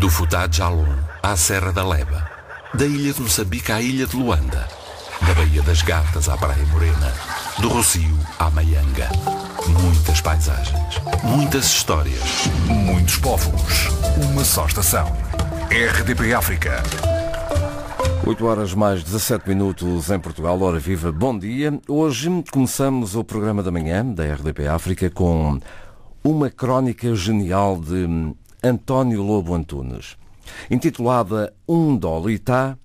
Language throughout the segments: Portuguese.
do Futá de à Serra da Leba, da Ilha de Moçambique à Ilha de Luanda, da Baía das Gatas à Praia Morena, do Rocio à Maianga. Muitas paisagens, muitas histórias, muitos povos, uma só estação. RDP África. 8 horas mais 17 minutos em Portugal, hora viva, bom dia. Hoje começamos o programa da manhã da RDP África com uma crónica genial de António Lobo Antunes. Intitulada Um Dolitá,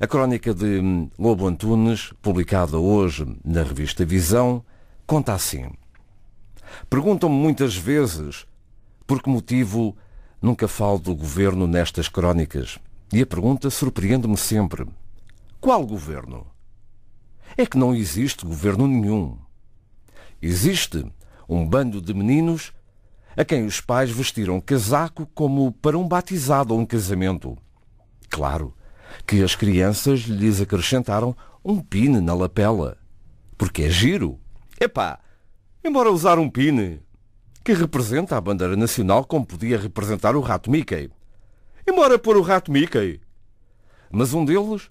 a crónica de Lobo Antunes, publicada hoje na revista Visão, conta assim. Perguntam-me muitas vezes por que motivo nunca falo do governo nestas crónicas. E a pergunta surpreende-me sempre. Qual governo? É que não existe governo nenhum. Existe um bando de meninos a quem os pais vestiram casaco como para um batizado ou um casamento. Claro que as crianças lhes acrescentaram um pine na lapela. Porque é giro. Epá, embora usar um pine, que representa a bandeira nacional como podia representar o rato Mickey. Embora pôr o rato Mickey. Mas um deles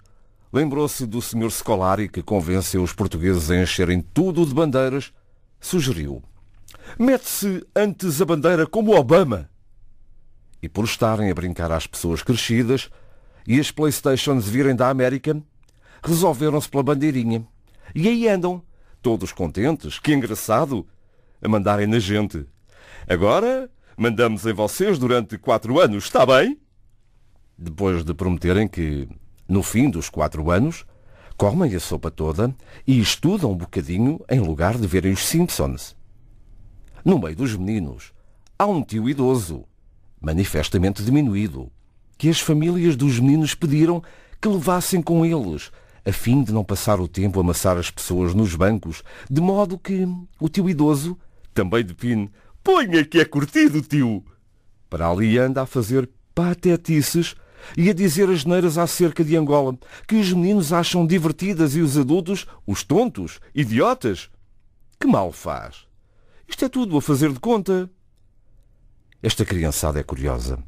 lembrou-se do Sr. Scolari que convenceu os portugueses a encherem tudo de bandeiras, sugeriu Mete-se antes a bandeira como Obama. E por estarem a brincar às pessoas crescidas e as Playstations virem da América, resolveram-se pela bandeirinha. E aí andam, todos contentes, que engraçado, a mandarem na gente. Agora, mandamos em vocês durante quatro anos, está bem? Depois de prometerem que, no fim dos quatro anos, comem a sopa toda e estudam um bocadinho em lugar de verem os Simpsons. No meio dos meninos, há um tio idoso, manifestamente diminuído, que as famílias dos meninos pediram que levassem com eles, a fim de não passar o tempo a amassar as pessoas nos bancos, de modo que o tio idoso, também de pino, ponha que é curtido, tio. Para ali anda a fazer patetices e a dizer as neiras acerca de Angola, que os meninos acham divertidas e os adultos, os tontos, idiotas. Que mal faz? Isto é tudo a fazer de conta. Esta criançada é curiosa.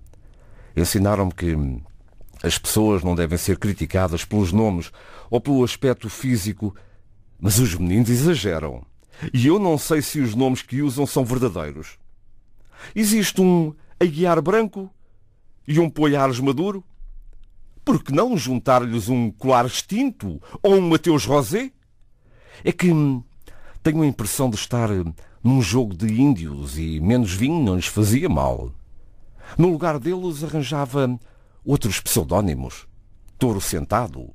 Ensinaram-me que as pessoas não devem ser criticadas pelos nomes ou pelo aspecto físico, mas os meninos exageram. E eu não sei se os nomes que usam são verdadeiros. Existe um aguiar branco e um poiares maduro? Por que não juntar-lhes um colar extinto ou um Mateus Rosé? É que tenho a impressão de estar num jogo de índios e menos vinho não lhes fazia mal. No lugar deles arranjava outros pseudónimos. Touro sentado,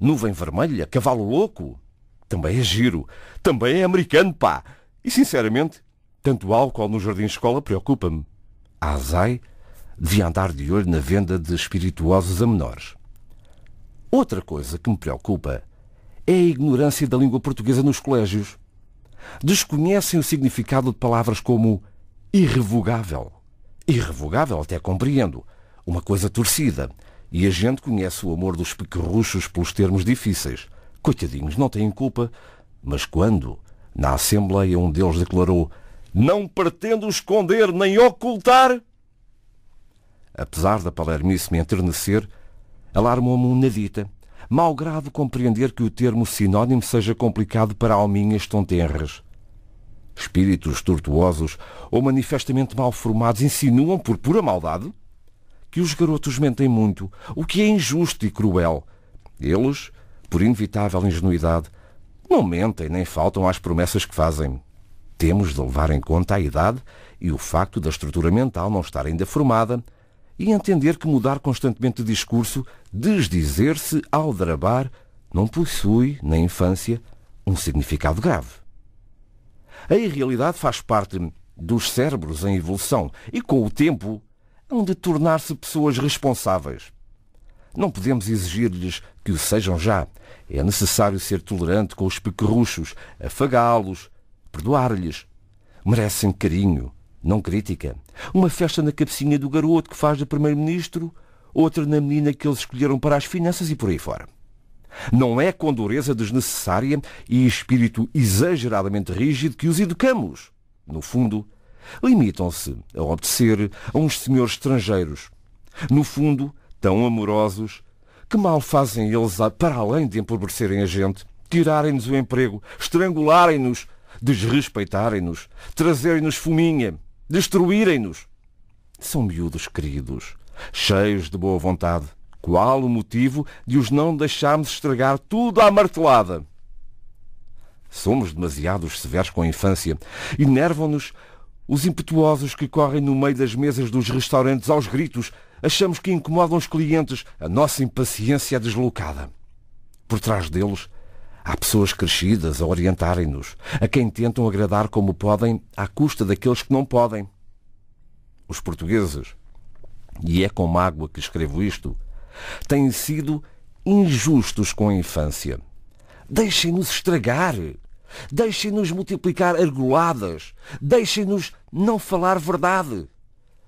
nuvem vermelha, cavalo louco. Também é giro, também é americano, pá. E sinceramente, tanto álcool no jardim escola preocupa-me. A Azai devia andar de olho na venda de espirituosos a menores. Outra coisa que me preocupa é a ignorância da língua portuguesa nos colégios desconhecem o significado de palavras como irrevogável. Irrevogável, até compreendo. Uma coisa torcida. E a gente conhece o amor dos pequerruchos pelos termos difíceis. Coitadinhos, não têm culpa. Mas quando, na Assembleia, um deles declarou não pretendo esconder nem ocultar. Apesar da palermice me enternecer, alarmou-me um nadita malgrado compreender que o termo sinónimo seja complicado para alminhas tonterras. Espíritos tortuosos ou manifestamente mal formados insinuam, por pura maldade, que os garotos mentem muito, o que é injusto e cruel. Eles, por inevitável ingenuidade, não mentem nem faltam às promessas que fazem. Temos de levar em conta a idade e o facto da estrutura mental não estar ainda formada, e entender que mudar constantemente de discurso, desdizer-se, aldrabar, não possui, na infância, um significado grave. A irrealidade faz parte dos cérebros em evolução e, com o tempo, hão de tornar-se pessoas responsáveis. Não podemos exigir-lhes que o sejam já. É necessário ser tolerante com os pequerruchos, afagá-los, perdoar-lhes. Merecem carinho, não crítica. Uma festa na cabecinha do garoto que faz de primeiro-ministro, outra na menina que eles escolheram para as finanças e por aí fora. Não é com dureza desnecessária e espírito exageradamente rígido que os educamos. No fundo, limitam-se a obedecer a uns senhores estrangeiros. No fundo, tão amorosos, que mal fazem eles para além de empobrecerem a gente, tirarem-nos o emprego, estrangularem-nos, desrespeitarem-nos, trazerem-nos fuminha destruírem-nos. São miúdos queridos, cheios de boa vontade. Qual o motivo de os não deixarmos estragar tudo à martelada? Somos demasiados severos com a infância. Enervam-nos os impetuosos que correm no meio das mesas dos restaurantes aos gritos. Achamos que incomodam os clientes. A nossa impaciência é deslocada. Por trás deles, Há pessoas crescidas a orientarem-nos, a quem tentam agradar como podem à custa daqueles que não podem. Os portugueses, e é com mágoa que escrevo isto, têm sido injustos com a infância. Deixem-nos estragar. Deixem-nos multiplicar argoladas. Deixem-nos não falar verdade.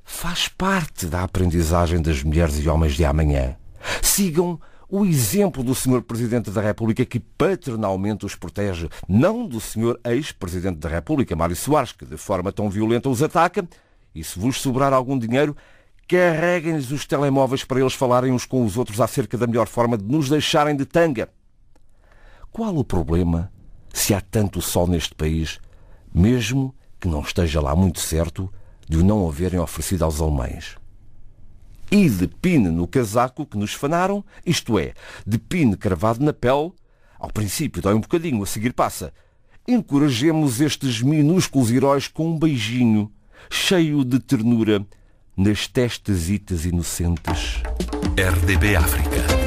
Faz parte da aprendizagem das mulheres e homens de amanhã. Sigam o exemplo do Sr. Presidente da República que paternalmente os protege, não do Sr. Ex-Presidente da República, Mário Soares, que de forma tão violenta os ataca, e se vos sobrar algum dinheiro, carreguem-lhes os telemóveis para eles falarem uns com os outros acerca da melhor forma de nos deixarem de tanga. Qual o problema se há tanto sol neste país, mesmo que não esteja lá muito certo de o não haverem oferecido aos alemães? e de pino no casaco que nos fanaram, isto é, de pino cravado na pele, ao princípio dói um bocadinho, a seguir passa. Encorajemos estes minúsculos heróis com um beijinho, cheio de ternura, nas testezitas inocentes. RDB África.